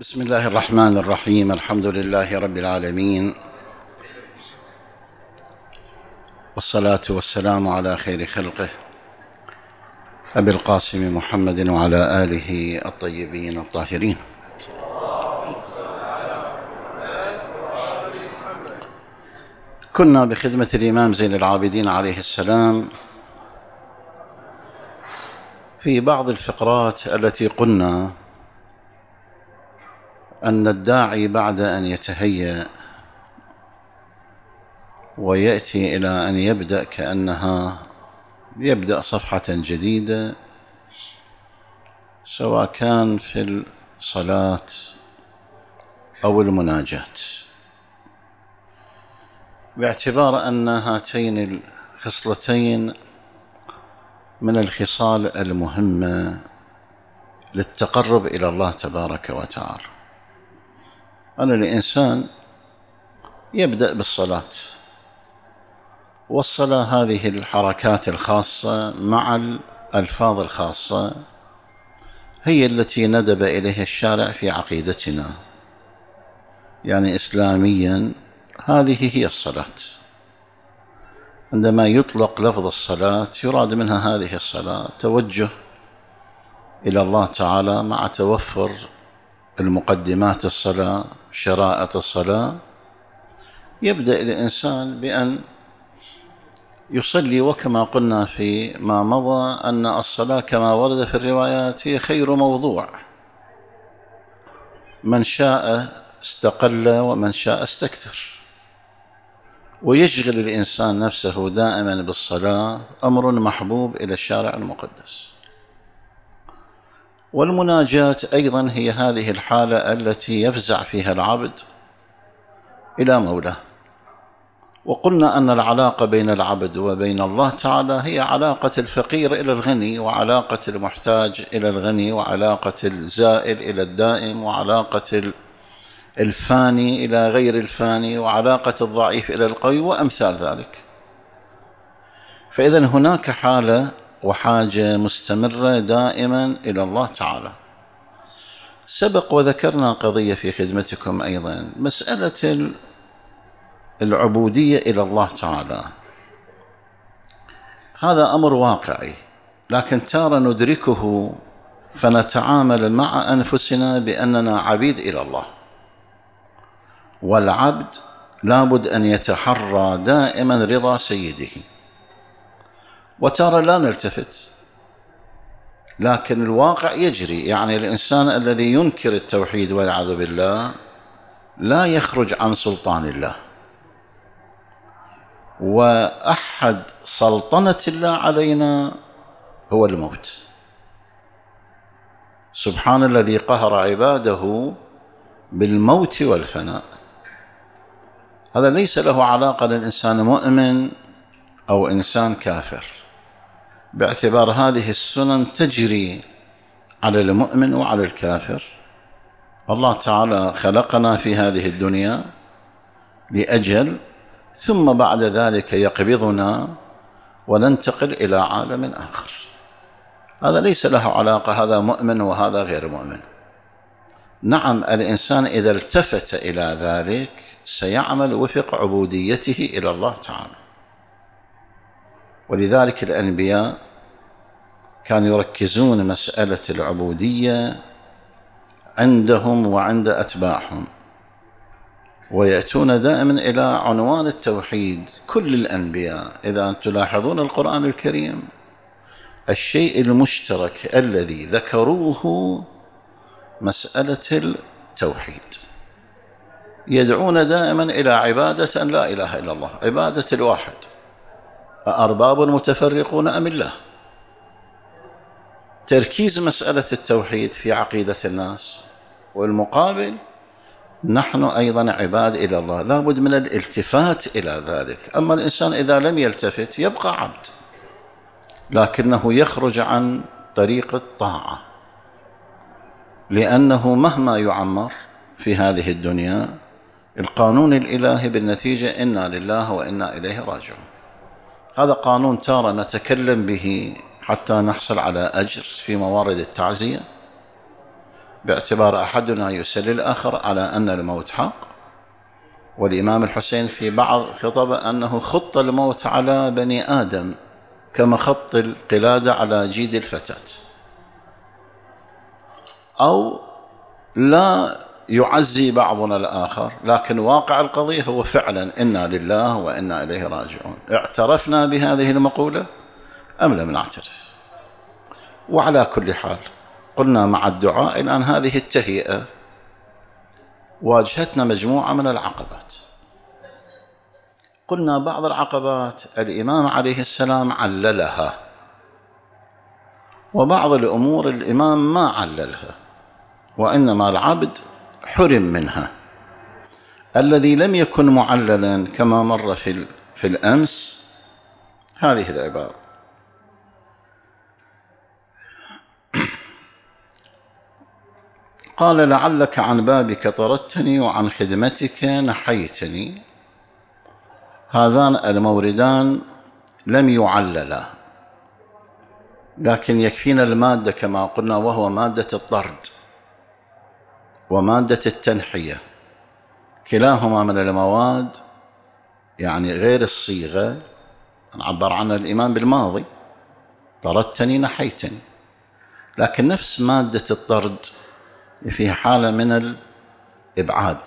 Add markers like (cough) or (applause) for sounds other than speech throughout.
بسم الله الرحمن الرحيم الحمد لله رب العالمين والصلاة والسلام على خير خلقه أبي القاسم محمد وعلى آله الطيبين الطاهرين كنا بخدمة الإمام زين العابدين عليه السلام في بعض الفقرات التي قلنا أن الداعي بعد أن يتهيأ ويأتي إلى أن يبدأ كأنها يبدأ صفحة جديدة سواء كان في الصلاة أو المناجاة باعتبار أن هاتين الخصلتين من الخصال المهمة للتقرب إلى الله تبارك وتعالى أن الإنسان يبدأ بالصلاة والصلاة هذه الحركات الخاصة مع الألفاظ الخاصة هي التي ندب إليها الشارع في عقيدتنا يعني إسلاميا هذه هي الصلاة عندما يطلق لفظ الصلاة يراد منها هذه الصلاة توجه إلى الله تعالى مع توفر المقدمات الصلاة شرائط الصلاة يبدأ الإنسان بأن يصلي وكما قلنا في ما مضى أن الصلاة كما ورد في الروايات هي خير موضوع من شاء استقل ومن شاء استكثر ويشغل الإنسان نفسه دائما بالصلاة أمر محبوب إلى الشارع المقدس والمناجاة أيضا هي هذه الحالة التي يفزع فيها العبد إلى مولاه وقلنا أن العلاقة بين العبد وبين الله تعالى هي علاقة الفقير إلى الغني وعلاقة المحتاج إلى الغني وعلاقة الزائل إلى الدائم وعلاقة الفاني إلى غير الفاني وعلاقة الضعيف إلى القوي وأمثال ذلك فإذا هناك حالة وحاجة مستمرة دائما إلى الله تعالى سبق وذكرنا قضية في خدمتكم أيضا مسألة العبودية إلى الله تعالى هذا أمر واقعي لكن تارة ندركه فنتعامل مع أنفسنا بأننا عبيد إلى الله والعبد لابد أن يتحرى دائما رضا سيده وترى لا نلتفت لكن الواقع يجري يعني الإنسان الذي ينكر التوحيد والعياذ بالله لا يخرج عن سلطان الله وأحد سلطنة الله علينا هو الموت سبحان الذي قهر عباده بالموت والفناء هذا ليس له علاقة للإنسان مؤمن أو إنسان كافر باعتبار هذه السنن تجري على المؤمن وعلى الكافر الله تعالى خلقنا في هذه الدنيا لأجل ثم بعد ذلك يقبضنا وننتقل إلى عالم آخر هذا ليس له علاقة هذا مؤمن وهذا غير مؤمن نعم الإنسان إذا التفت إلى ذلك سيعمل وفق عبوديته إلى الله تعالى ولذلك الأنبياء كانوا يركزون مسألة العبودية عندهم وعند أتباعهم ويأتون دائما إلى عنوان التوحيد كل الأنبياء إذا تلاحظون القرآن الكريم الشيء المشترك الذي ذكروه مسألة التوحيد يدعون دائما إلى عبادة أن لا إله إلا الله عبادة الواحد أأرباب متفرقون أم الله تركيز مسألة التوحيد في عقيدة الناس والمقابل نحن أيضا عباد إلى الله لا بد من الالتفات إلى ذلك أما الإنسان إذا لم يلتفت يبقى عبد لكنه يخرج عن طريق الطاعة لأنه مهما يعمر في هذه الدنيا القانون الإلهي بالنتيجة إنا لله وإنا إليه راجعون هذا قانون تارة نتكلم به حتى نحصل على أجر في موارد التعزية باعتبار أحدنا يسلي الآخر على أن الموت حق والإمام الحسين في بعض خطبه أنه خط الموت على بني آدم كما خط القلادة على جيد الفتاة أو لا يعزي بعضنا الآخر لكن واقع القضية هو فعلا إنا لله وإنا إليه راجعون اعترفنا بهذه المقولة أم لم نعترف وعلى كل حال قلنا مع الدعاء الآن هذه التهيئة واجهتنا مجموعة من العقبات قلنا بعض العقبات الإمام عليه السلام عللها وبعض الأمور الإمام ما عللها وإنما العبد حرم منها الذي لم يكن معللا كما مر في في الامس هذه العباره قال لعلك عن بابك طردتني وعن خدمتك نحيتني هذان الموردان لم يعللا لكن يكفينا الماده كما قلنا وهو ماده الطرد ومادة التنحية كلاهما من المواد يعني غير الصيغة نعبر عنها الإيمان بالماضي طردتني نحيتني لكن نفس مادة الطرد في حالة من الإبعاد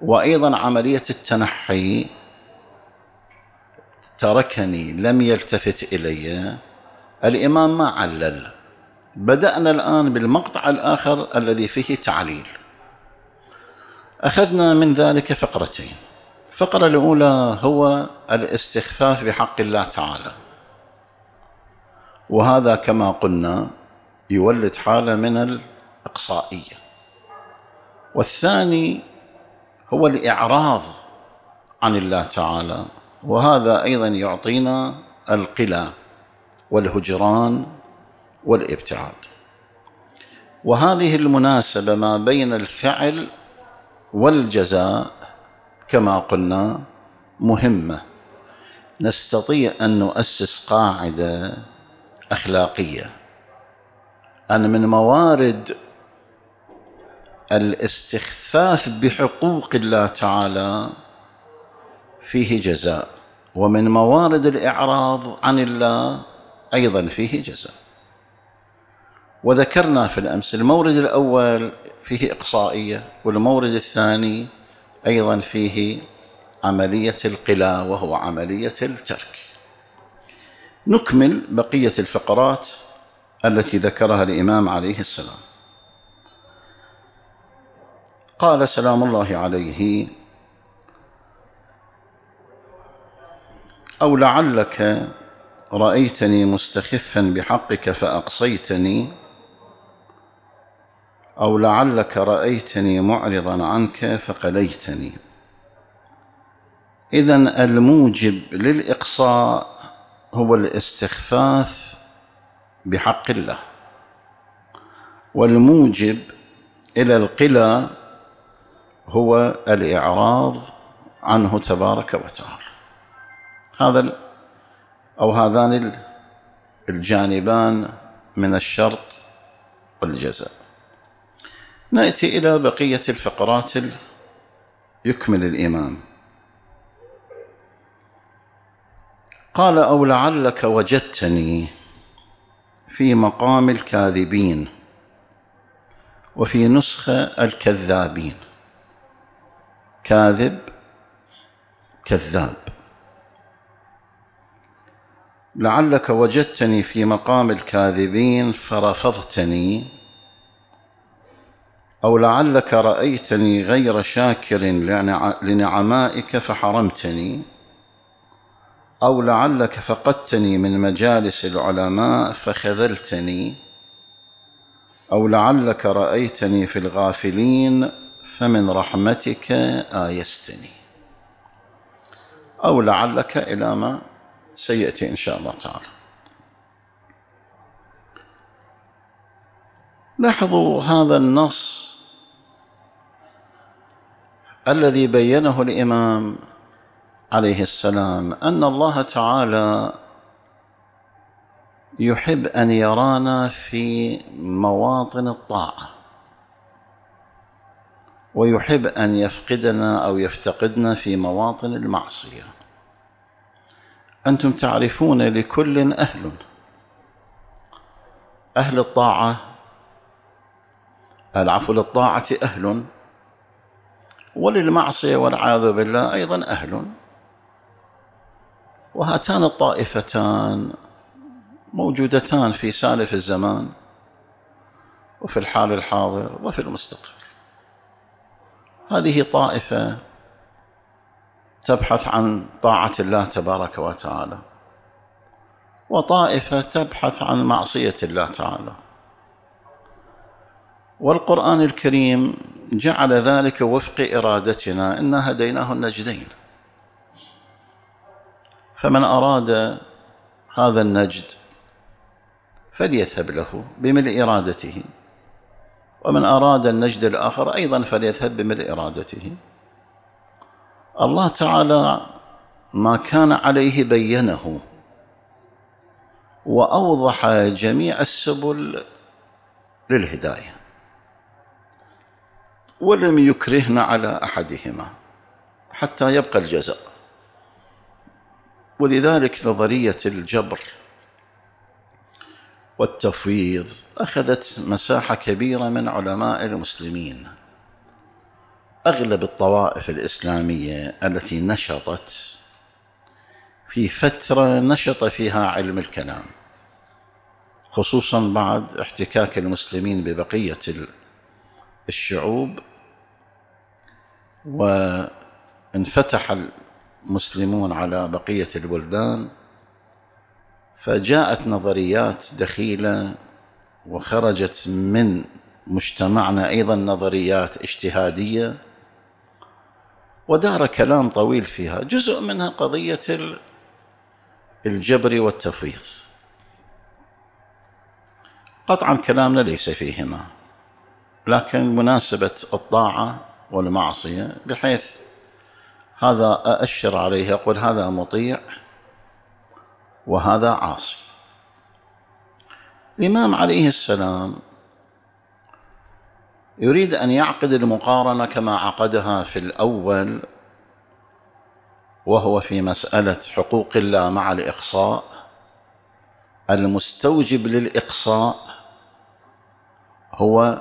وأيضا عملية التنحي تركني لم يلتفت إلي الإمام ما علل بدأنا الآن بالمقطع الآخر الذي فيه تعليل أخذنا من ذلك فقرتين الفقرة الأولى هو الاستخفاف بحق الله تعالى وهذا كما قلنا يولد حالة من الإقصائية والثاني هو الإعراض عن الله تعالى وهذا أيضا يعطينا القلة والهجران والابتعاد وهذه المناسبه ما بين الفعل والجزاء كما قلنا مهمه نستطيع ان نؤسس قاعده اخلاقيه ان من موارد الاستخفاف بحقوق الله تعالى فيه جزاء ومن موارد الاعراض عن الله ايضا فيه جزاء وذكرنا في الأمس المورد الأول فيه إقصائية والمورد الثاني أيضا فيه عملية القلا وهو عملية الترك نكمل بقية الفقرات التي ذكرها الإمام عليه السلام قال سلام الله عليه أو لعلك رأيتني مستخفا بحقك فأقصيتني أو لعلك رأيتني معرضا عنك فقليتني إذا الموجب للإقصاء هو الاستخفاف بحق الله والموجب إلى القلى هو الإعراض عنه تبارك وتعالى هذا أو هذان الجانبان من الشرط والجزاء نأتي إلى بقية الفقرات يكمل الإمام قال أو لعلك وجدتني في مقام الكاذبين وفي نسخة الكذابين كاذب كذاب لعلك وجدتني في مقام الكاذبين فرفضتني أو لعلك رأيتني غير شاكر لنعمائك فحرمتني أو لعلك فقدتني من مجالس العلماء فخذلتني أو لعلك رأيتني في الغافلين فمن رحمتك آيستني أو لعلك إلى ما سيأتي إن شاء الله تعالى لاحظوا هذا النص الذي بينه الامام عليه السلام ان الله تعالى يحب ان يرانا في مواطن الطاعه ويحب ان يفقدنا او يفتقدنا في مواطن المعصيه انتم تعرفون لكل اهل اهل الطاعه العفو للطاعه اهل وللمعصية والعياذ بالله أيضا أهل وهاتان الطائفتان موجودتان في سالف الزمان وفي الحال الحاضر وفي المستقبل هذه طائفة تبحث عن طاعة الله تبارك وتعالى وطائفة تبحث عن معصية الله تعالى والقرآن الكريم جعل ذلك وفق إرادتنا إنا هديناه النجدين فمن أراد هذا النجد فليذهب له بملء إرادته ومن أراد النجد الآخر أيضا فليذهب بملء إرادته الله تعالى ما كان عليه بينه وأوضح جميع السبل للهدايه ولم يكرهن على احدهما حتى يبقى الجزاء ولذلك نظريه الجبر والتفويض اخذت مساحه كبيره من علماء المسلمين اغلب الطوائف الاسلاميه التي نشطت في فتره نشط فيها علم الكلام خصوصا بعد احتكاك المسلمين ببقيه الشعوب وانفتح المسلمون على بقية البلدان فجاءت نظريات دخيلة وخرجت من مجتمعنا أيضا نظريات اجتهادية ودار كلام طويل فيها جزء منها قضية الجبر والتفويض قطعا كلامنا ليس فيهما لكن مناسبة الطاعة والمعصية بحيث هذا أأشر عليه أقول هذا مطيع وهذا عاصي الإمام عليه السلام يريد أن يعقد المقارنة كما عقدها في الأول وهو في مسألة حقوق الله مع الإقصاء المستوجب للإقصاء هو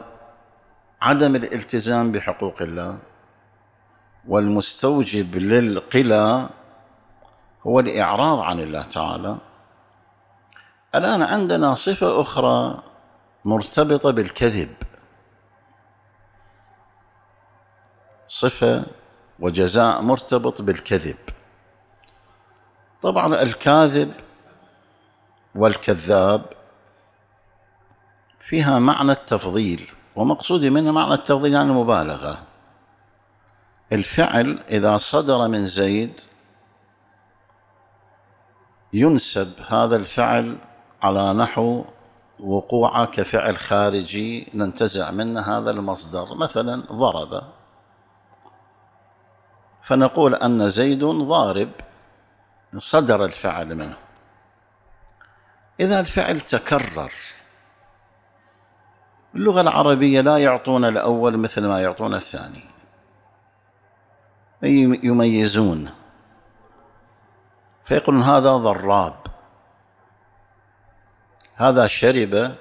عدم الالتزام بحقوق الله والمستوجب للقلى هو الإعراض عن الله تعالى الآن عندنا صفة أخرى مرتبطة بالكذب صفة وجزاء مرتبط بالكذب طبعا الكاذب والكذاب فيها معنى التفضيل ومقصودي منه معنى التفضيل يعني المبالغة الفعل إذا صدر من زيد ينسب هذا الفعل على نحو وقوع كفعل خارجي ننتزع منه هذا المصدر مثلا ضرب فنقول أن زيد ضارب صدر الفعل منه إذا الفعل تكرر اللغة العربية لا يعطون الأول مثل ما يعطون الثاني أي يميزون فيقولون هذا ضراب هذا شرب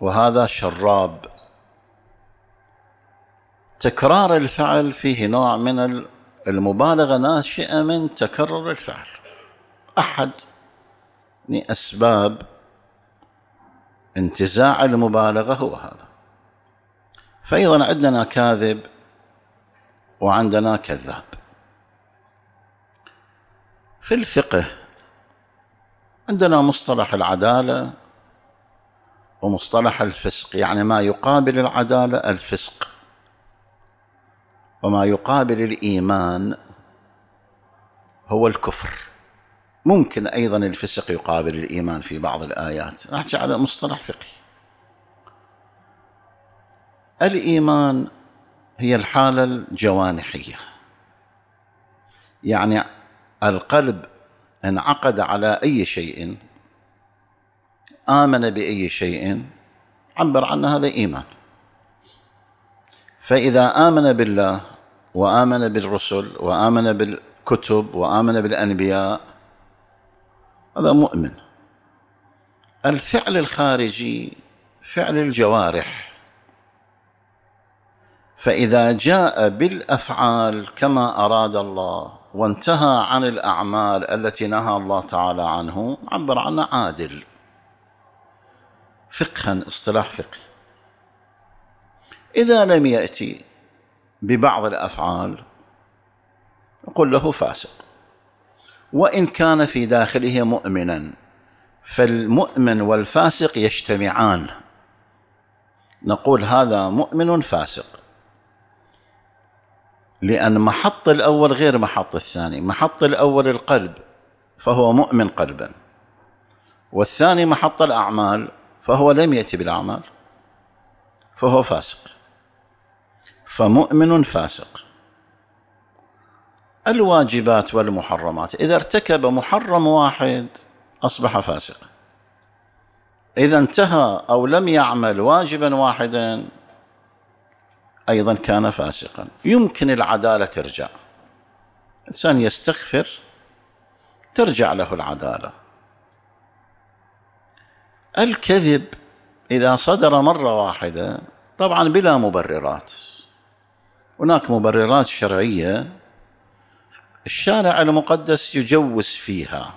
وهذا شراب تكرار الفعل فيه نوع من المبالغة ناشئة من تكرر الفعل أحد أسباب انتزاع المبالغة هو هذا فأيضا عندنا كاذب وعندنا كذاب في الفقه عندنا مصطلح العدالة ومصطلح الفسق يعني ما يقابل العدالة الفسق وما يقابل الإيمان هو الكفر ممكن أيضا الفسق يقابل الإيمان في بعض الآيات نحكي على مصطلح فقهي الايمان هي الحاله الجوانحيه يعني القلب انعقد على اي شيء امن باي شيء عبر عن هذا ايمان فاذا امن بالله وامن بالرسل وامن بالكتب وامن بالانبياء هذا مؤمن الفعل الخارجي فعل الجوارح فإذا جاء بالأفعال كما أراد الله وانتهى عن الأعمال التي نهى الله تعالى عنه عبر عنه عادل فقها اصطلاح فقه إذا لم يأتي ببعض الأفعال نقول له فاسق وإن كان في داخله مؤمنا فالمؤمن والفاسق يجتمعان نقول هذا مؤمن فاسق لأن محط الأول غير محط الثاني محط الأول القلب فهو مؤمن قلبا والثاني محط الأعمال فهو لم يأتي بالأعمال فهو فاسق فمؤمن فاسق الواجبات والمحرمات إذا ارتكب محرم واحد أصبح فاسق إذا انتهى أو لم يعمل واجبا واحدا أيضا كان فاسقا يمكن العدالة ترجع الإنسان يستغفر ترجع له العدالة الكذب إذا صدر مرة واحدة طبعا بلا مبررات هناك مبررات شرعية الشارع المقدس يجوز فيها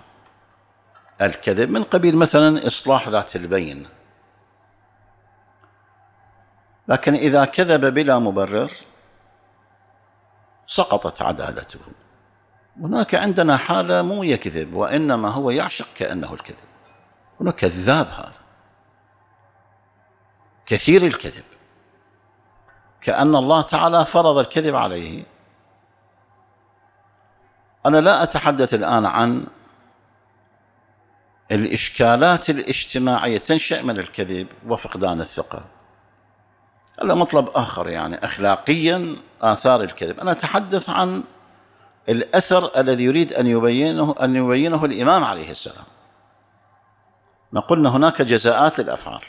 الكذب من قبيل مثلا إصلاح ذات البين لكن إذا كذب بلا مبرر سقطت عدالته هناك عندنا حالة مو يكذب وإنما هو يعشق كأنه الكذب هناك كذاب هذا كثير الكذب كأن الله تعالى فرض الكذب عليه أنا لا أتحدث الآن عن الإشكالات الاجتماعية تنشأ من الكذب وفقدان الثقة هذا مطلب آخر يعني أخلاقيا آثار الكذب أنا أتحدث عن الأثر الذي يريد أن يبينه أن يبينه الإمام عليه السلام قلنا هناك جزاءات للأفعال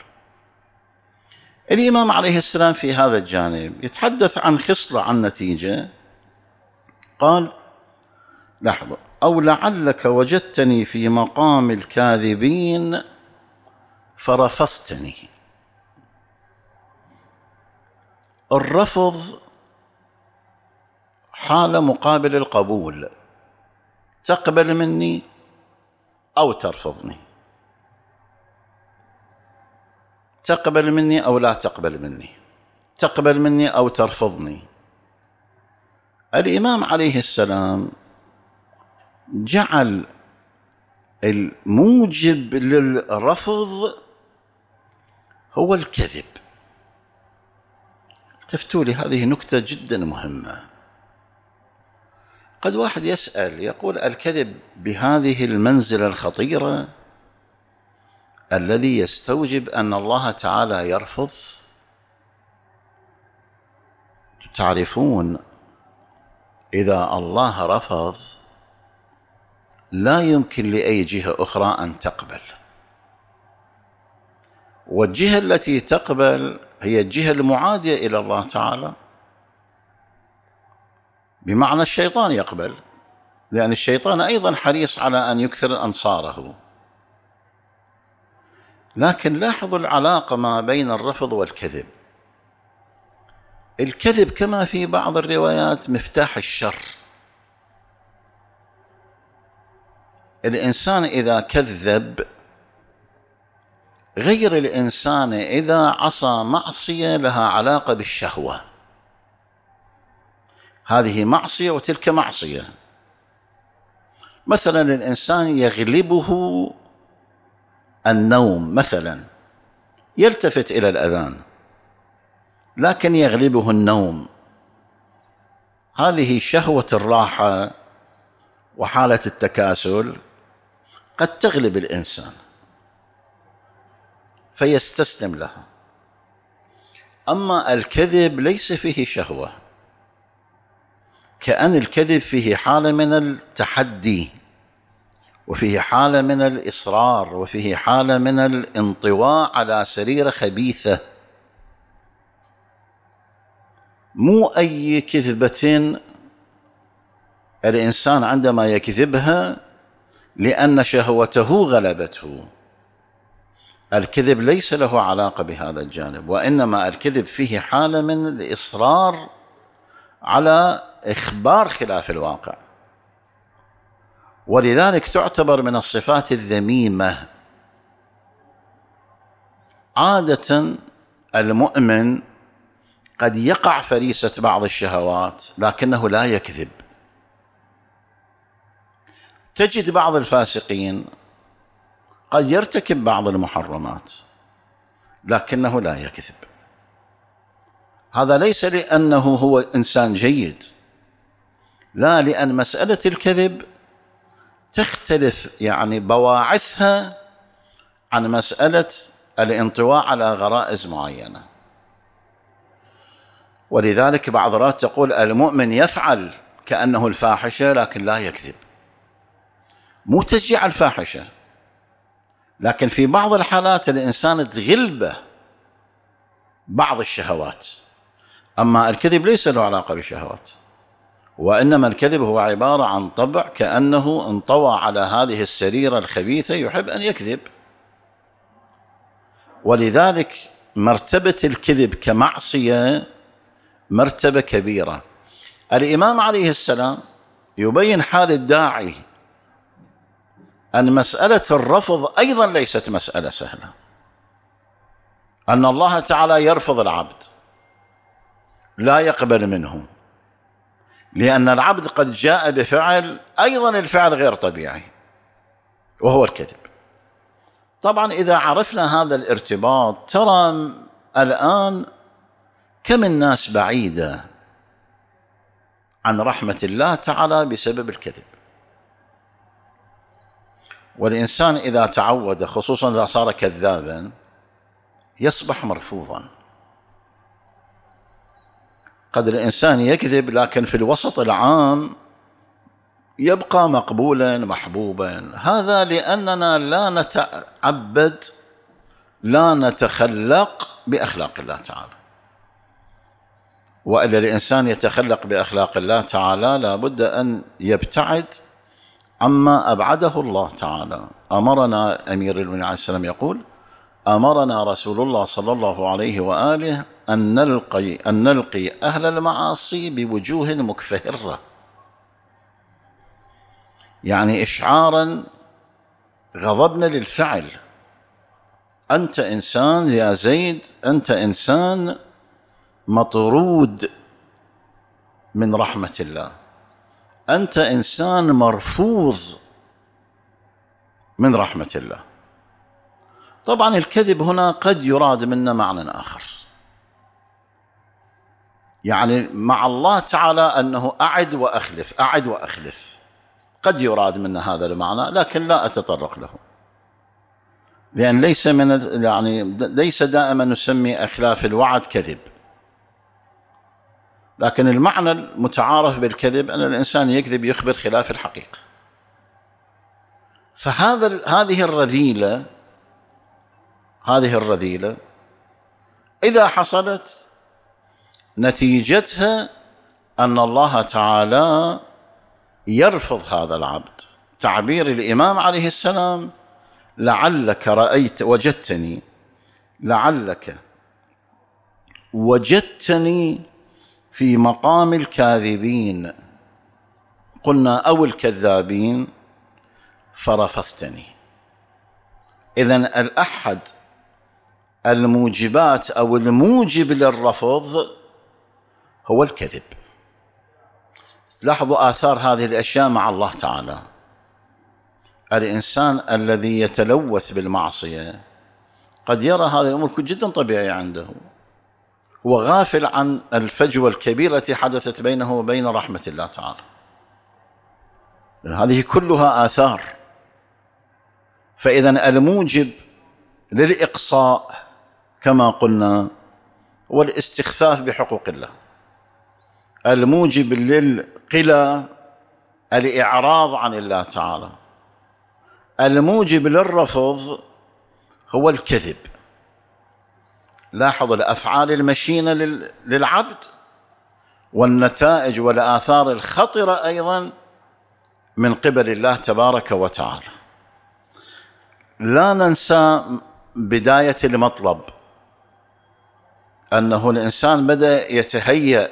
الإمام عليه السلام في هذا الجانب يتحدث عن خصلة عن نتيجة قال لحظة أو لعلك وجدتني في مقام الكاذبين فرفضتني الرفض حالة مقابل القبول تقبل مني أو ترفضني تقبل مني أو لا تقبل مني تقبل مني أو ترفضني الإمام عليه السلام جعل الموجب للرفض هو الكذب تفتوا لي هذه نكتة جدا مهمة قد واحد يسأل يقول الكذب بهذه المنزلة الخطيرة الذي يستوجب أن الله تعالى يرفض تعرفون إذا الله رفض لا يمكن لأي جهة أخرى أن تقبل والجهة التي تقبل هي الجهة المعادية إلى الله تعالى بمعنى الشيطان يقبل لأن الشيطان أيضا حريص على أن يكثر أنصاره لكن لاحظوا العلاقة ما بين الرفض والكذب الكذب كما في بعض الروايات مفتاح الشر الإنسان إذا كذب غير الإنسان إذا عصى معصية لها علاقة بالشهوة هذه معصية وتلك معصية مثلا الإنسان يغلبه النوم مثلا يلتفت إلى الأذان لكن يغلبه النوم هذه شهوة الراحة وحالة التكاسل قد تغلب الإنسان فيستسلم لها اما الكذب ليس فيه شهوه كأن الكذب فيه حالة من التحدي وفيه حالة من الإصرار وفيه حالة من الانطواء على سريرة خبيثة مو أي كذبة الإنسان عندما يكذبها لأن شهوته غلبته الكذب ليس له علاقه بهذا الجانب وانما الكذب فيه حاله من الاصرار على اخبار خلاف الواقع ولذلك تعتبر من الصفات الذميمه عاده المؤمن قد يقع فريسه بعض الشهوات لكنه لا يكذب تجد بعض الفاسقين قد يرتكب بعض المحرمات لكنه لا يكذب هذا ليس لانه هو انسان جيد لا لان مساله الكذب تختلف يعني بواعثها عن مساله الانطواء على غرائز معينه ولذلك بعض الرات تقول المؤمن يفعل كانه الفاحشه لكن لا يكذب مو تشجيع الفاحشه لكن في بعض الحالات الانسان تغلبه بعض الشهوات اما الكذب ليس له علاقه بالشهوات وانما الكذب هو عباره عن طبع كانه انطوى على هذه السريره الخبيثه يحب ان يكذب ولذلك مرتبه الكذب كمعصيه مرتبه كبيره الامام عليه السلام يبين حال الداعي أن مسألة الرفض أيضا ليست مسألة سهلة أن الله تعالى يرفض العبد لا يقبل منه لأن العبد قد جاء بفعل أيضا الفعل غير طبيعي وهو الكذب طبعا إذا عرفنا هذا الارتباط ترى الآن كم الناس بعيدة عن رحمة الله تعالى بسبب الكذب والإنسان إذا تعود خصوصا إذا صار كذابا يصبح مرفوضا قد الإنسان يكذب لكن في الوسط العام يبقى مقبولا محبوبا هذا لأننا لا نتعبد لا نتخلق بأخلاق الله تعالى وإلا الإنسان يتخلق بأخلاق الله تعالى لابد أن يبتعد عما أبعده الله تعالى أمرنا أمير المؤمنين عليه السلام يقول أمرنا رسول الله صلى الله عليه وآله أن نلقي أن نلقي أهل المعاصي بوجوه مكفهرة يعني إشعارا غضبنا للفعل أنت إنسان يا زيد أنت إنسان مطرود من رحمة الله انت انسان مرفوض من رحمه الله طبعا الكذب هنا قد يراد منا معنى اخر يعني مع الله تعالى انه اعد واخلف اعد واخلف قد يراد منا هذا المعنى لكن لا اتطرق له لان ليس من يعني ليس دائما نسمي اخلاف الوعد كذب لكن المعنى المتعارف بالكذب أن الإنسان يكذب يخبر خلاف الحقيقة فهذا هذه الرذيلة هذه الرذيلة إذا حصلت نتيجتها أن الله تعالى يرفض هذا العبد تعبير الإمام عليه السلام لعلك رأيت وجدتني لعلك وجدتني في مقام الكاذبين قلنا او الكذابين فرفضتني اذا الاحد الموجبات او الموجب للرفض هو الكذب لاحظوا اثار هذه الاشياء مع الله تعالى الانسان الذي يتلوث بالمعصيه قد يرى هذه الامور جدا طبيعيه عنده وغافل عن الفجوة الكبيرة التي حدثت بينه وبين رحمة الله تعالى هذه كلها آثار فإذا الموجب للإقصاء كما قلنا هو الاستخفاف بحقوق الله الموجب للقلى الإعراض عن الله تعالى الموجب للرفض هو الكذب لاحظوا الافعال المشينه للعبد والنتائج والاثار الخطره ايضا من قبل الله تبارك وتعالى لا ننسى بدايه المطلب انه الانسان بدا يتهيأ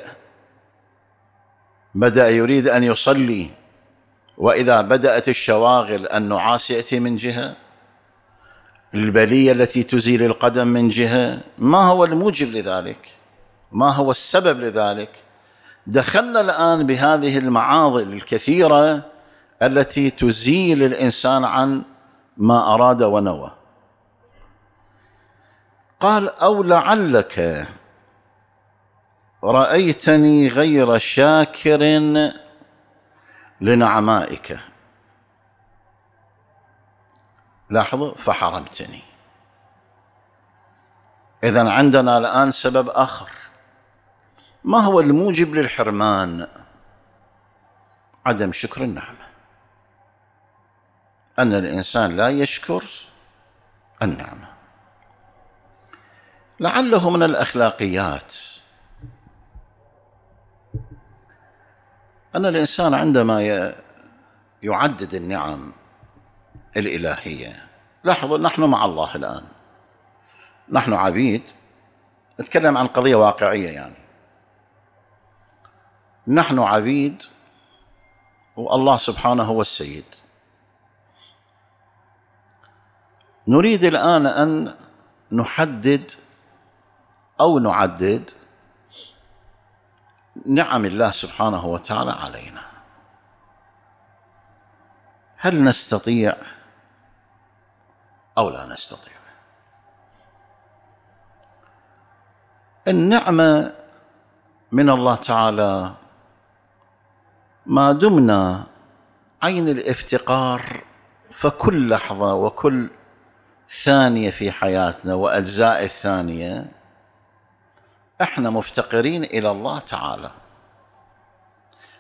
بدا يريد ان يصلي واذا بدات الشواغل النعاس ياتي من جهه البلية التي تزيل القدم من جهة ما هو الموجب لذلك ما هو السبب لذلك دخلنا الآن بهذه المعاضل الكثيرة التي تزيل الإنسان عن ما أراد ونوى قال أو لعلك رأيتني غير شاكر لنعمائك لاحظوا فحرمتني إذا عندنا الآن سبب آخر ما هو الموجب للحرمان عدم شكر النعمة أن الإنسان لا يشكر النعمة لعله من الأخلاقيات أن الإنسان عندما يعدد النعم الإلهية لاحظوا نحن مع الله الآن نحن عبيد نتكلم عن قضية واقعية يعني نحن عبيد والله سبحانه هو السيد نريد الآن أن نحدد أو نعدد نعم الله سبحانه وتعالى علينا هل نستطيع أو لا نستطيع النعمة من الله تعالى ما دمنا عين الافتقار فكل لحظة وكل ثانية في حياتنا وأجزاء الثانية احنا مفتقرين إلى الله تعالى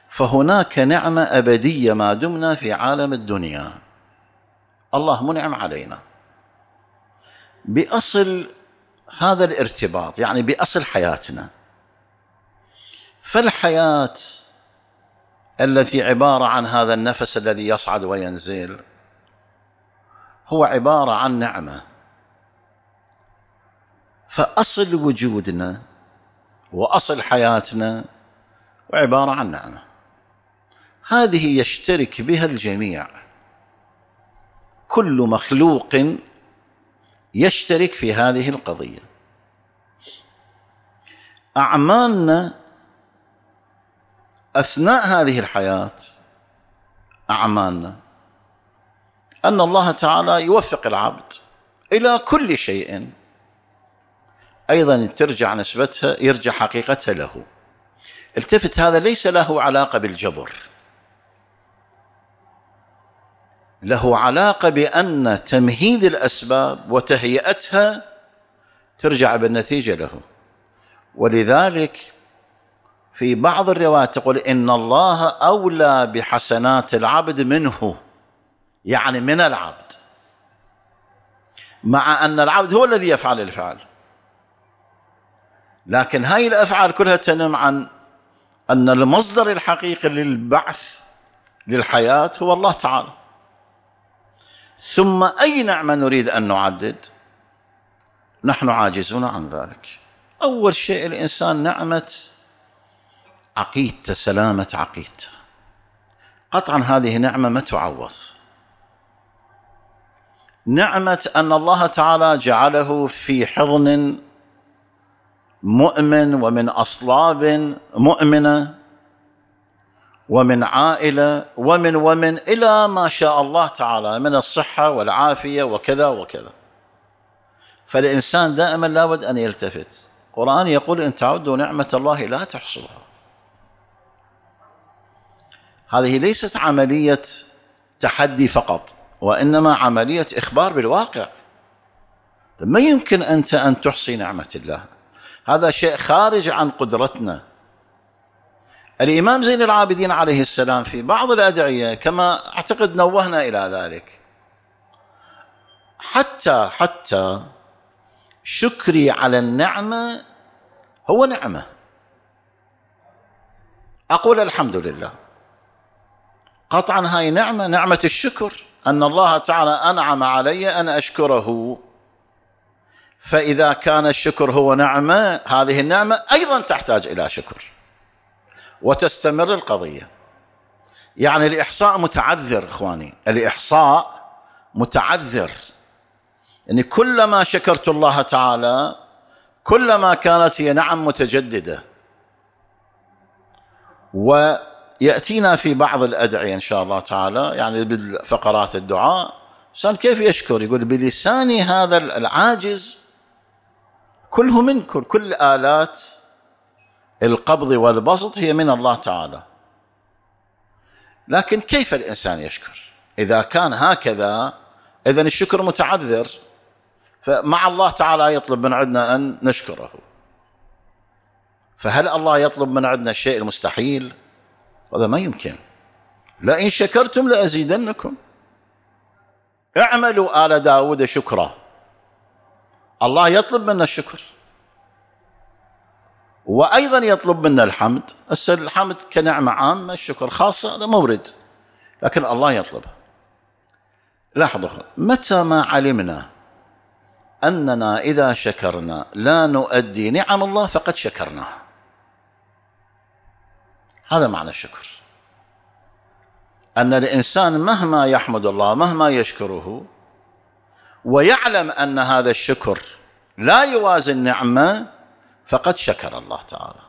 فهناك نعمة أبدية ما دمنا في عالم الدنيا الله منعم علينا باصل هذا الارتباط يعني باصل حياتنا فالحياه التي عباره عن هذا النفس الذي يصعد وينزل هو عباره عن نعمه فاصل وجودنا واصل حياتنا عباره عن نعمه هذه يشترك بها الجميع كل مخلوق يشترك في هذه القضيه اعمالنا اثناء هذه الحياه اعمالنا ان الله تعالى يوفق العبد الى كل شيء ايضا ترجع نسبتها يرجع حقيقتها له التفت هذا ليس له علاقه بالجبر له علاقه بان تمهيد الاسباب وتهيئتها ترجع بالنتيجه له ولذلك في بعض الروايات تقول ان الله اولى بحسنات العبد منه يعني من العبد مع ان العبد هو الذي يفعل الفعل لكن هاي الافعال كلها تنم عن ان المصدر الحقيقي للبعث للحياه هو الله تعالى ثم أي نعمة نريد أن نعدد نحن عاجزون عن ذلك أول شيء الإنسان نعمة عقيدته سلامة عقيدته قطعا هذه نعمة ما تعوض نعمة أن الله تعالى جعله في حضن مؤمن ومن أصلاب مؤمنة ومن عائله ومن ومن الى ما شاء الله تعالى من الصحه والعافيه وكذا وكذا فالانسان دائما لابد ان يلتفت القران يقول ان تعدوا نعمه الله لا تحصوها هذه ليست عمليه تحدي فقط وانما عمليه اخبار بالواقع ما يمكن انت ان تحصي نعمه الله هذا شيء خارج عن قدرتنا الإمام زين العابدين عليه السلام في بعض الأدعية كما أعتقد نوهنا إلى ذلك حتى حتى شكري على النعمة هو نعمة أقول الحمد لله قطعا هاي نعمة نعمة الشكر أن الله تعالى أنعم علي أن أشكره فإذا كان الشكر هو نعمة هذه النعمة أيضا تحتاج إلى شكر وتستمر القضية يعني الإحصاء متعذر إخواني الإحصاء متعذر يعني كلما شكرت الله تعالى كلما كانت هي نعم متجددة ويأتينا في بعض الأدعية إن شاء الله تعالى يعني بالفقرات الدعاء الإنسان كيف يشكر يقول بلساني هذا العاجز كله منكم كل آلات القبض والبسط هي من الله تعالى لكن كيف الإنسان يشكر إذا كان هكذا إذا الشكر متعذر فمع الله تعالى يطلب من عندنا أن نشكره فهل الله يطلب من عندنا الشيء المستحيل هذا ما يمكن لئن شكرتم لأزيدنكم اعملوا آل داود شكرا الله يطلب منا الشكر وأيضا يطلب منا الحمد هسه الحمد كنعمة عامة الشكر خاصة هذا مورد لكن الله يطلب لاحظوا متى ما علمنا أننا إذا شكرنا لا نؤدي نعم الله فقد شكرناه هذا معنى الشكر أن الإنسان مهما يحمد الله مهما يشكره ويعلم أن هذا الشكر لا يوازي النعمة فقد شكر الله تعالى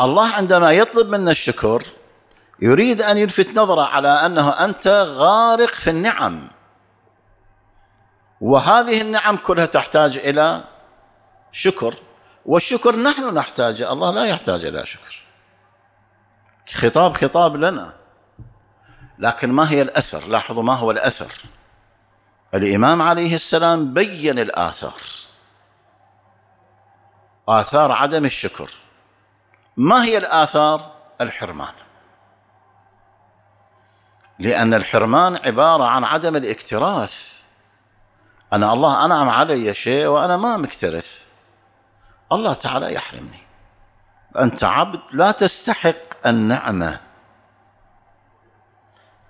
الله عندما يطلب منا الشكر يريد ان يلفت نظره على انه انت غارق في النعم وهذه النعم كلها تحتاج الى شكر والشكر نحن نحتاجه الله لا يحتاج الى شكر خطاب خطاب لنا لكن ما هي الاثر لاحظوا ما هو الاثر الامام عليه السلام بين الاثار آثار عدم الشكر ما هي الآثار؟ الحرمان لأن الحرمان عبارة عن عدم الاكتراث أنا الله أنعم علي شيء وأنا ما مكترث الله تعالى يحرمني أنت عبد لا تستحق النعمة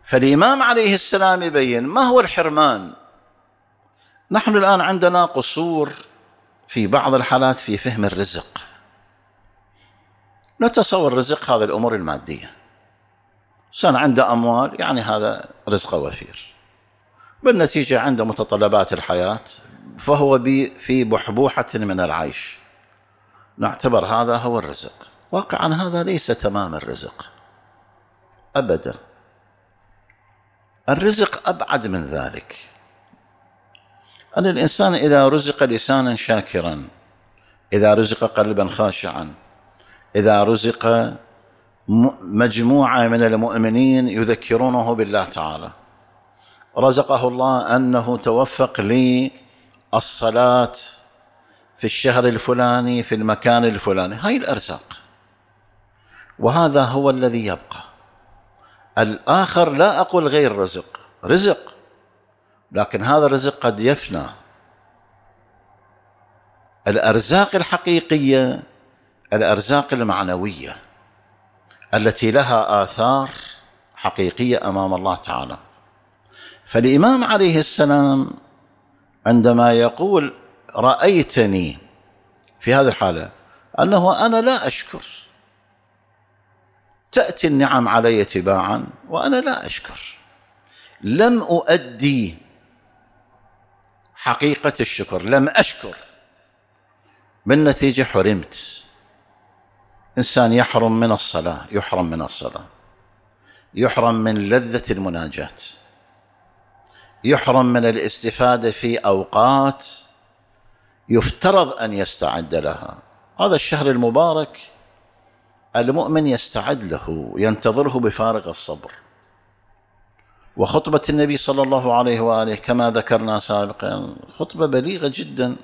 فالإمام عليه السلام يبين ما هو الحرمان نحن الآن عندنا قصور في بعض الحالات في فهم الرزق نتصور رزق هذه الأمور المادية إنسان عنده أموال يعني هذا رزقه وفير بالنتيجة عنده متطلبات الحياة فهو في بحبوحة من العيش نعتبر هذا هو الرزق واقعا هذا ليس تمام الرزق أبدا الرزق أبعد من ذلك أن الإنسان إذا رزق لسانا شاكرا إذا رزق قلبا خاشعا إذا رزق مجموعة من المؤمنين يذكرونه بالله تعالى رزقه الله أنه توفق للصلاة في الشهر الفلاني في المكان الفلاني هاي الأرزاق وهذا هو الذي يبقى الآخر لا أقول غير رزق رزق لكن هذا الرزق قد يفنى الارزاق الحقيقيه الارزاق المعنويه التي لها اثار حقيقيه امام الله تعالى فالامام عليه السلام عندما يقول رايتني في هذه الحاله انه انا لا اشكر تاتي النعم علي تباعا وانا لا اشكر لم اؤدي حقيقة الشكر لم أشكر بالنتيجة حرمت إنسان يحرم من الصلاة يحرم من الصلاة يحرم من لذة المناجاة يحرم من الاستفادة في أوقات يفترض أن يستعد لها هذا الشهر المبارك المؤمن يستعد له ينتظره بفارغ الصبر وخطبة النبي صلى الله عليه وآله كما ذكرنا سابقا خطبة بليغة جدا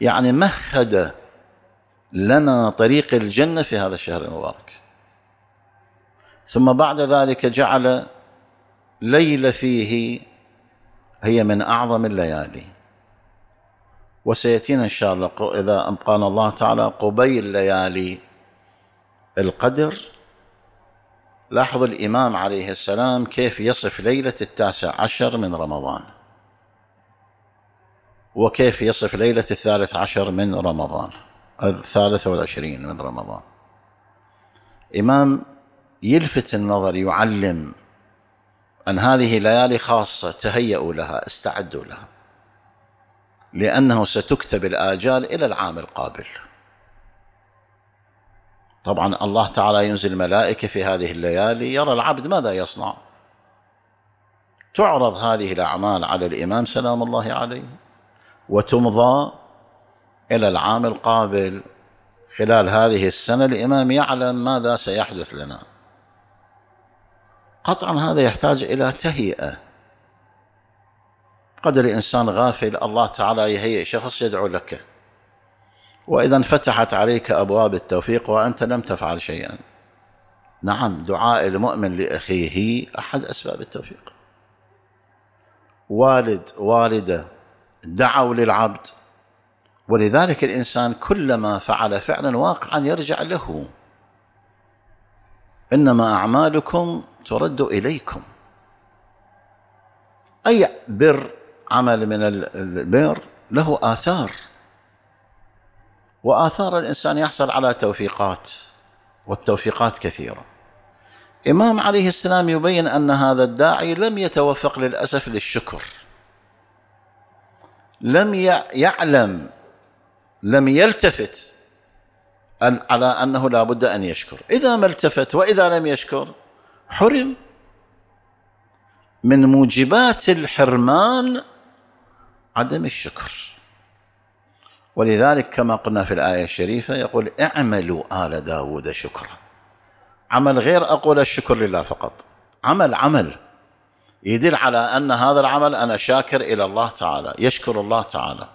يعني مهد لنا طريق الجنة في هذا الشهر المبارك ثم بعد ذلك جعل ليلة فيه هي من أعظم الليالي وسيأتينا إن شاء الله إذا قال الله تعالى قبيل ليالي القدر لاحظ الإمام عليه السلام كيف يصف ليلة التاسع عشر من رمضان وكيف يصف ليلة الثالث عشر من رمضان الثالث والعشرين من رمضان إمام يلفت النظر يعلم أن هذه ليالي خاصة تهيأوا لها استعدوا لها لأنه ستكتب الآجال إلى العام القابل طبعا الله تعالى ينزل الملائكة في هذه الليالي يرى العبد ماذا يصنع تعرض هذه الأعمال على الإمام سلام الله عليه وتمضى إلى العام القابل خلال هذه السنة الإمام يعلم ماذا سيحدث لنا قطعا هذا يحتاج إلى تهيئة قدر الإنسان غافل الله تعالى يهيئ شخص يدعو لك وإذا انفتحت عليك أبواب التوفيق وأنت لم تفعل شيئا نعم دعاء المؤمن لأخيه أحد أسباب التوفيق والد والدة دعوا للعبد ولذلك الإنسان كلما فعل فعلا واقعا يرجع له إنما أعمالكم ترد إليكم أي بر عمل من البر له آثار وآثار الإنسان يحصل على توفيقات والتوفيقات كثيرة إمام عليه السلام يبين أن هذا الداعي لم يتوفق للأسف للشكر لم يعلم لم يلتفت على أنه لا بد أن يشكر إذا ما التفت وإذا لم يشكر حرم من موجبات الحرمان عدم الشكر ولذلك كما قلنا في الآية الشريفة يقول اعملوا آل داود شكرا عمل غير أقول الشكر لله فقط عمل عمل يدل على أن هذا العمل أنا شاكر إلى الله تعالى يشكر الله تعالى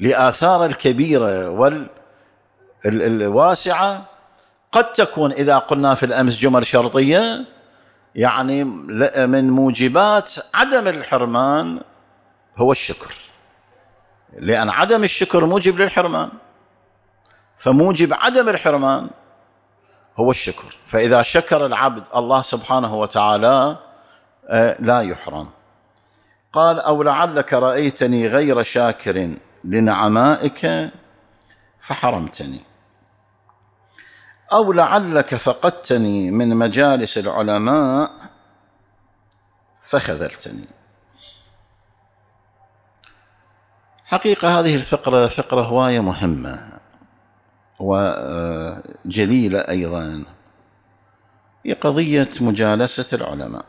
لآثار الكبيرة والواسعة قد تكون إذا قلنا في الأمس جمل شرطية يعني من موجبات عدم الحرمان هو الشكر لأن عدم الشكر موجب للحرمان فموجب عدم الحرمان هو الشكر فإذا شكر العبد الله سبحانه وتعالى آه، لا يحرم قال أو لعلك رأيتني غير شاكر لنعمائك فحرمتني أو لعلك فقدتني من مجالس العلماء فخذلتني حقيقة هذه الفقرة فقرة هواية مهمة وجليلة أيضا هي قضية مجالسة العلماء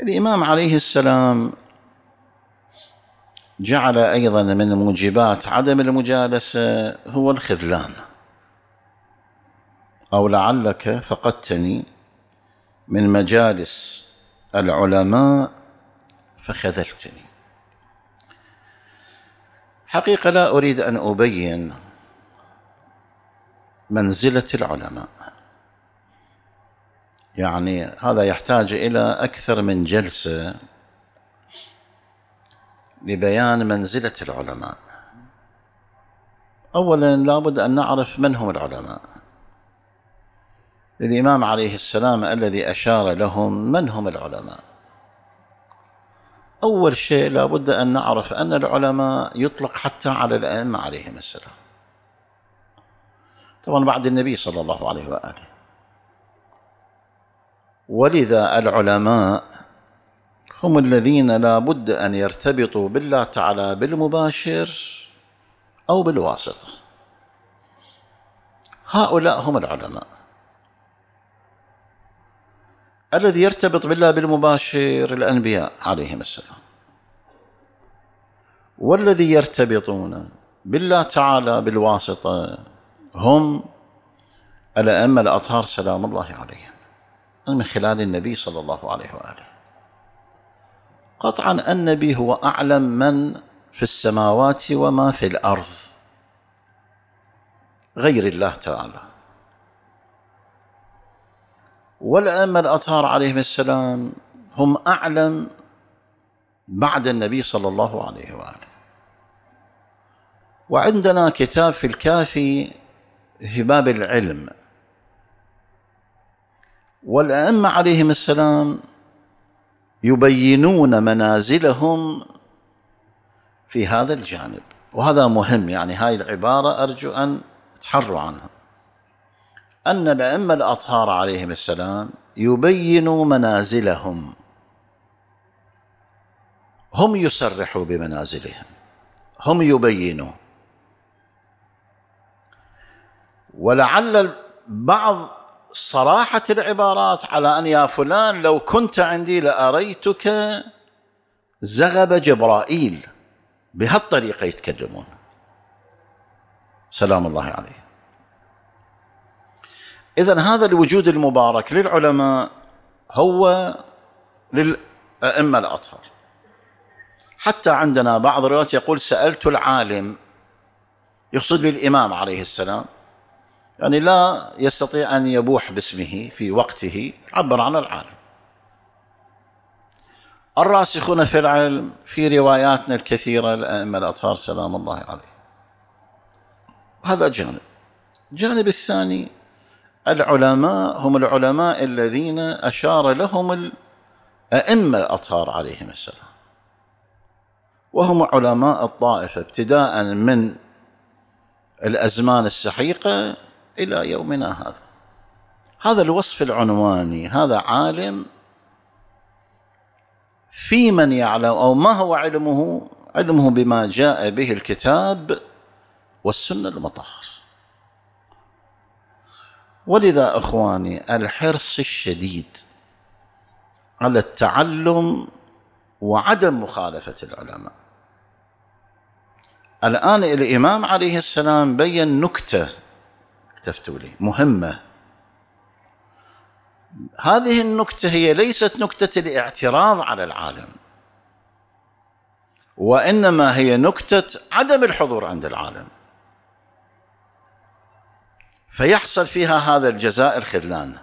الإمام عليه السلام جعل أيضا من موجبات عدم المجالسة هو الخذلان أو لعلك فقدتني من مجالس العلماء فخذلتني حقيقة لا أريد أن أبين منزلة العلماء يعني هذا يحتاج إلى أكثر من جلسة لبيان منزلة العلماء أولا لابد أن نعرف من هم العلماء الإمام عليه السلام الذي أشار لهم من هم العلماء أول شيء لابد أن نعرف أن العلماء يطلق حتى على الأئمة عليهم السلام طبعا بعد النبي صلى الله عليه وآله ولذا العلماء هم الذين لا بد أن يرتبطوا بالله تعالى بالمباشر أو بالواسطة هؤلاء هم العلماء الذي يرتبط بالله بالمباشر الأنبياء عليهم السلام والذي يرتبطون بالله تعالى بالواسطة هم الأئمة الأطهار سلام الله عليهم من خلال النبي صلى الله عليه وآله قطعا النبي هو أعلم من في السماوات وما في الأرض غير الله تعالى والأئمة الأطهار عليهم السلام هم أعلم بعد النبي صلى الله عليه وآله وعندنا كتاب في الكافي هباب العلم والأئمة عليهم السلام يبينون منازلهم في هذا الجانب وهذا مهم يعني هاي العبارة أرجو أن تحروا عنها أن الأئمة الأطهار عليهم السلام يبينوا منازلهم هم يصرحوا بمنازلهم هم يبينوا ولعل بعض صراحة العبارات على أن يا فلان لو كنت عندي لأريتك زغب جبرائيل بهالطريقة يتكلمون سلام الله عليه إذا هذا الوجود المبارك للعلماء هو للأئمة الأطهر حتى عندنا بعض الروايات يقول سألت العالم يقصد بالإمام عليه السلام يعني لا يستطيع أن يبوح باسمه في وقته عبر عن العالم الراسخون في العلم في رواياتنا الكثيرة الأئمة الأطهار سلام الله عليه هذا جانب الجانب الثاني العلماء هم العلماء الذين أشار لهم الأئمة الأطهار عليهم السلام وهم علماء الطائفة ابتداء من الأزمان السحيقة إلى يومنا هذا هذا الوصف العنواني هذا عالم في من يعلم أو ما هو علمه علمه بما جاء به الكتاب والسنة المطهرة ولذا اخواني الحرص الشديد على التعلم وعدم مخالفه العلماء الان الامام عليه السلام بين نكته اكتفتوا لي مهمه هذه النكته هي ليست نكته الاعتراض على العالم وانما هي نكته عدم الحضور عند العالم فيحصل فيها هذا الجزاء الخذلان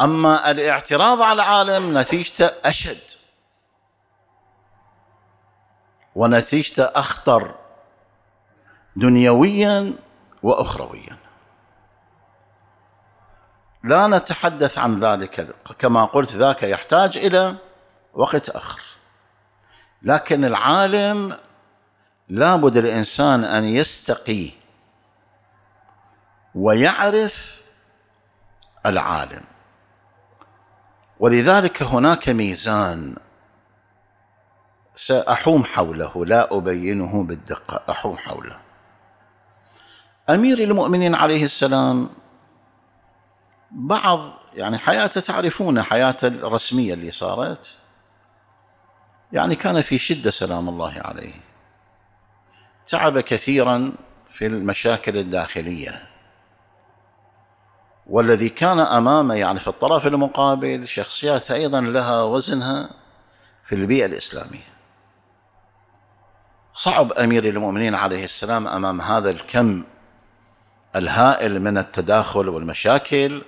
أما الاعتراض على العالم نتيجته أشد ونتيجته أخطر دنيويا وأخرويا لا نتحدث عن ذلك كما قلت ذاك يحتاج إلى وقت آخر لكن العالم لابد الإنسان أن يستقي ويعرف العالم ولذلك هناك ميزان ساحوم حوله لا ابينه بالدقه احوم حوله امير المؤمنين عليه السلام بعض يعني حياته تعرفون حياته الرسميه اللي صارت يعني كان في شده سلام الله عليه تعب كثيرا في المشاكل الداخليه والذي كان امامه يعني في الطرف المقابل شخصيات ايضا لها وزنها في البيئه الاسلاميه. صعب امير المؤمنين عليه السلام امام هذا الكم الهائل من التداخل والمشاكل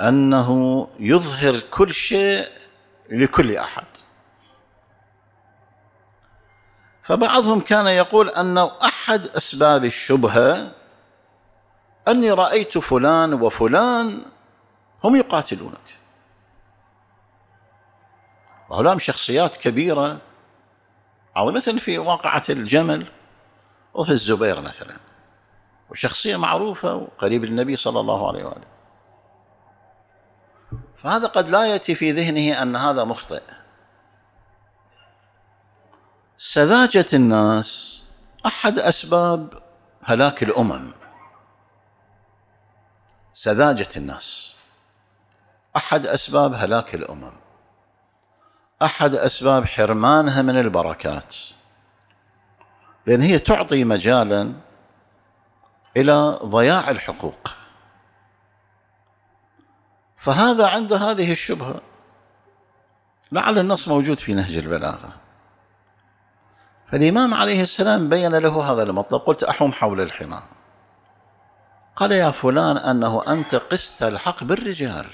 انه يظهر كل شيء لكل احد. فبعضهم كان يقول ان احد اسباب الشبهه أني رأيت فلان وفلان هم يقاتلونك وهؤلاء شخصيات كبيرة عظيمة مثلا في واقعة الجمل وفي الزبير مثلا وشخصية معروفة وقريب النبي صلى الله عليه وآله فهذا قد لا يأتي في ذهنه أن هذا مخطئ سذاجة الناس أحد أسباب هلاك الأمم سذاجة الناس أحد أسباب هلاك الأمم أحد أسباب حرمانها من البركات لأن هي تعطي مجالا إلى ضياع الحقوق فهذا عنده هذه الشبهة لعل النص موجود في نهج البلاغة فالإمام عليه السلام بين له هذا المطلب قلت أحوم حول الحمام قال يا فلان أنه أنت قست الحق بالرجال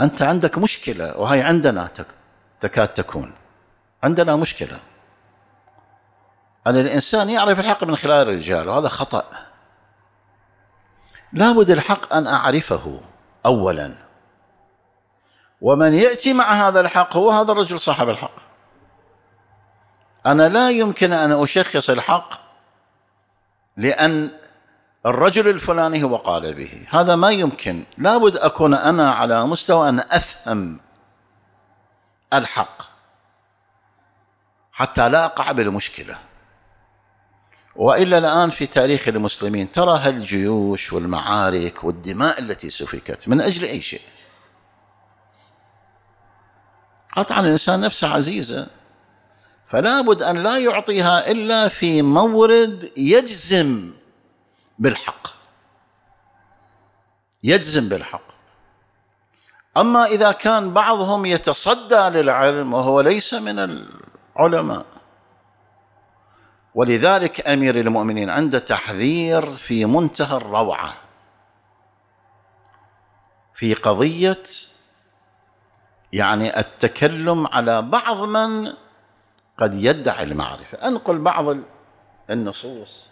أنت عندك مشكلة وهي عندنا تكاد تكون عندنا مشكلة أن الإنسان يعرف الحق من خلال الرجال وهذا خطأ لابد الحق أن أعرفه أولا ومن يأتي مع هذا الحق هو هذا الرجل صاحب الحق أنا لا يمكن أن أشخص الحق لأن الرجل الفلاني هو قال به هذا ما يمكن لابد أكون أنا على مستوى أن أفهم الحق حتى لا أقع بالمشكلة وإلا الآن في تاريخ المسلمين ترى هالجيوش والمعارك والدماء التي سفكت من أجل أي شيء قطعا الإنسان نفسه عزيزة فلا بد أن لا يعطيها إلا في مورد يجزم بالحق يجزم بالحق أما إذا كان بعضهم يتصدى للعلم وهو ليس من العلماء ولذلك أمير المؤمنين عنده تحذير في منتهى الروعة في قضية يعني التكلم على بعض من قد يدعي المعرفة أنقل بعض النصوص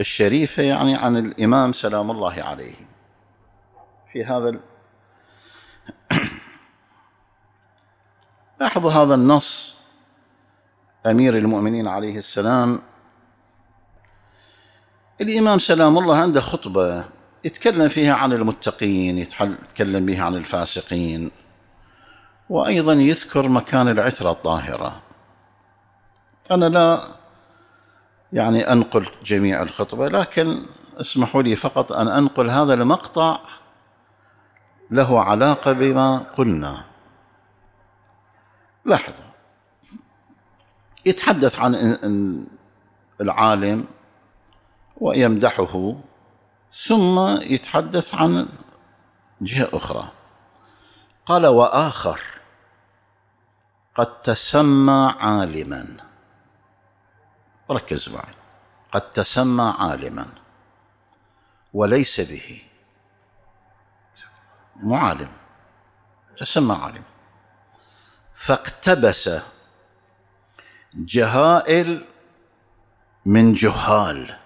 الشريفة يعني عن الإمام سلام الله عليه في هذا ال... (coughs) لاحظوا هذا النص أمير المؤمنين عليه السلام الإمام سلام الله عنده خطبة يتكلم فيها عن المتقين يتكلم بها عن الفاسقين وأيضا يذكر مكان العترة الطاهرة أنا لا يعني أنقل جميع الخطبة لكن اسمحوا لي فقط أن أنقل هذا المقطع له علاقة بما قلنا لاحظوا يتحدث عن العالم ويمدحه ثم يتحدث عن جهة أخرى قال وآخر قد تسمى عالما ركز معي قد تسمى عالما وليس به مو عالم تسمى عالم فاقتبس جهائل من جهال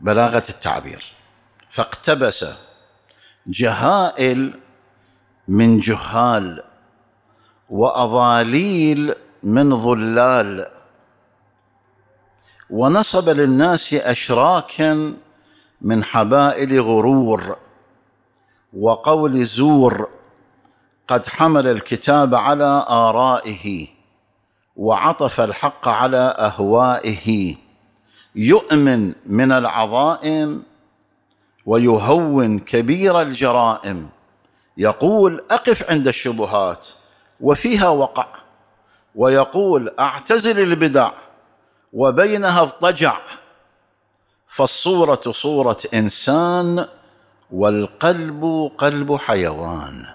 بلاغة التعبير فاقتبس جهائل من جهال واضاليل من ظلال ونصب للناس اشراكا من حبائل غرور وقول زور قد حمل الكتاب على ارائه وعطف الحق على اهوائه يؤمن من العظائم ويهون كبير الجرائم يقول اقف عند الشبهات وفيها وقع ويقول اعتزل البدع وبينها اضطجع فالصوره صوره انسان والقلب قلب حيوان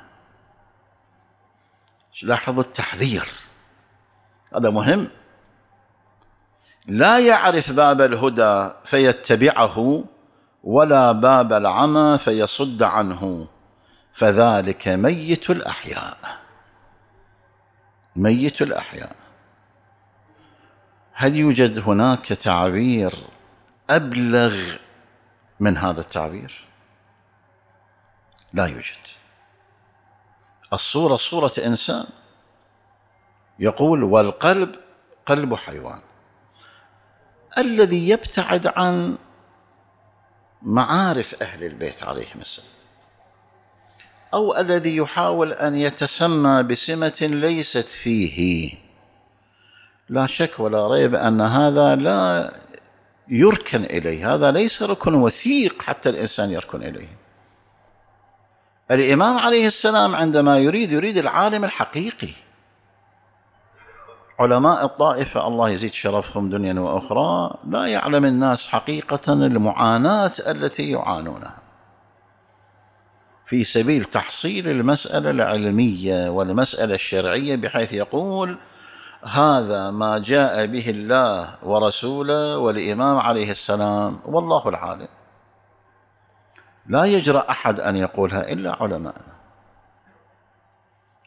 لاحظوا التحذير هذا مهم لا يعرف باب الهدى فيتبعه ولا باب العمى فيصد عنه فذلك ميت الاحياء ميت الأحياء هل يوجد هناك تعبير أبلغ من هذا التعبير لا يوجد الصورة صورة إنسان يقول والقلب قلب حيوان الذي يبتعد عن معارف أهل البيت عليهم السلام او الذي يحاول ان يتسمى بسمه ليست فيه لا شك ولا ريب ان هذا لا يركن اليه هذا ليس ركن وثيق حتى الانسان يركن اليه الامام عليه السلام عندما يريد يريد العالم الحقيقي علماء الطائفة الله يزيد شرفهم دنيا وأخرى لا يعلم الناس حقيقة المعاناة التي يعانونها في سبيل تحصيل المسألة العلمية والمسألة الشرعية بحيث يقول هذا ما جاء به الله ورسوله والإمام عليه السلام والله العالم لا يجرأ أحد أن يقولها إلا علماء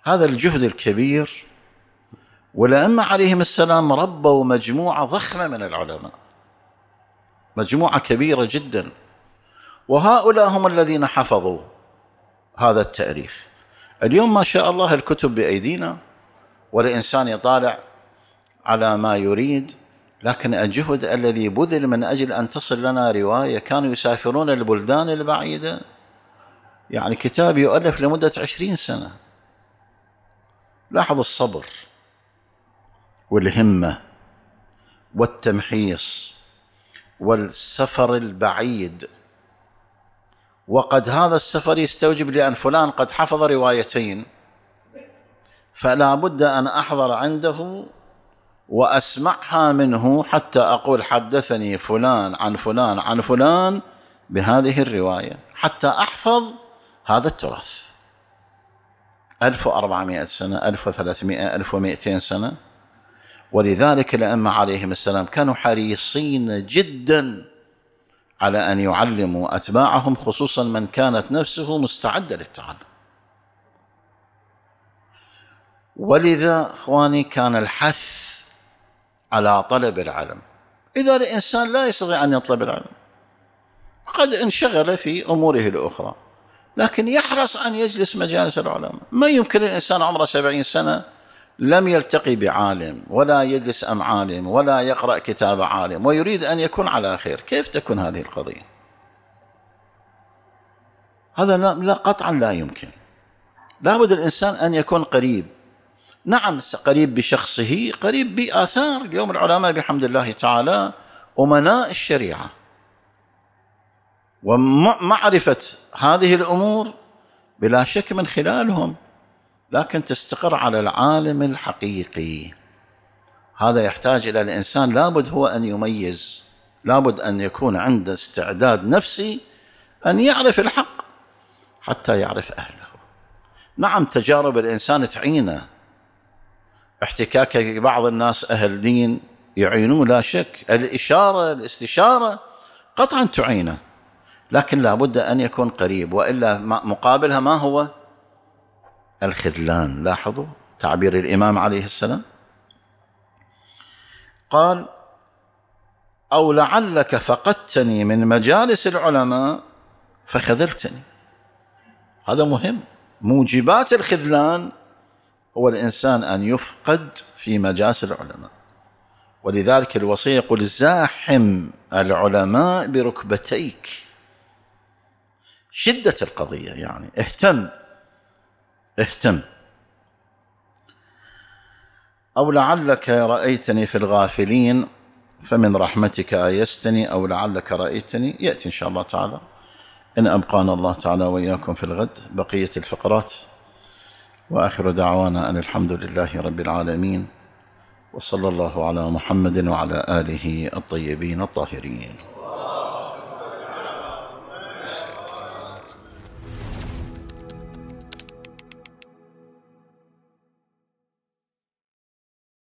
هذا الجهد الكبير والأئمة عليهم السلام ربوا مجموعة ضخمة من العلماء مجموعة كبيرة جدا وهؤلاء هم الذين حفظوا هذا التاريخ اليوم ما شاء الله الكتب بايدينا والانسان يطالع على ما يريد لكن الجهد الذي بذل من اجل ان تصل لنا روايه كانوا يسافرون البلدان البعيده يعني كتاب يؤلف لمده عشرين سنه لاحظوا الصبر والهمه والتمحيص والسفر البعيد وقد هذا السفر يستوجب لأن فلان قد حفظ روايتين فلا بد أن أحضر عنده وأسمعها منه حتى أقول حدثني فلان عن فلان عن فلان بهذه الرواية حتى أحفظ هذا التراث 1400 سنة 1300 1200 سنة ولذلك الأئمة عليهم السلام كانوا حريصين جداً على ان يعلموا اتباعهم خصوصا من كانت نفسه مستعده للتعلم. ولذا اخواني كان الحث على طلب العلم. اذا الانسان لا يستطيع ان يطلب العلم قد انشغل في اموره الاخرى لكن يحرص ان يجلس مجالس العلماء، ما يمكن الانسان عمره 70 سنه لم يلتقي بعالم ولا يجلس أم عالم ولا يقرأ كتاب عالم ويريد أن يكون على خير كيف تكون هذه القضية هذا لا قطعا لا يمكن لابد الإنسان أن يكون قريب نعم قريب بشخصه قريب بآثار اليوم العلماء بحمد الله تعالى أمناء الشريعة ومعرفة هذه الأمور بلا شك من خلالهم لكن تستقر على العالم الحقيقي هذا يحتاج الى الانسان لابد هو ان يميز لابد ان يكون عنده استعداد نفسي ان يعرف الحق حتى يعرف اهله نعم تجارب الانسان تعينه احتكاك بعض الناس اهل دين يعينون لا شك الاشاره الاستشاره قطعا تعينه لكن لابد ان يكون قريب والا مقابلها ما هو الخذلان لاحظوا تعبير الإمام عليه السلام قال أو لعلك فقدتني من مجالس العلماء فخذلتني هذا مهم موجبات الخذلان هو الإنسان أن يفقد في مجالس العلماء ولذلك الوصية يقول زاحم العلماء بركبتيك شدة القضية يعني اهتم اهتم أو لعلك رأيتني في الغافلين فمن رحمتك آيستني أو لعلك رأيتني يأتي إن شاء الله تعالى إن أبقانا الله تعالى وإياكم في الغد بقية الفقرات وآخر دعوانا أن الحمد لله رب العالمين وصلى الله على محمد وعلى آله الطيبين الطاهرين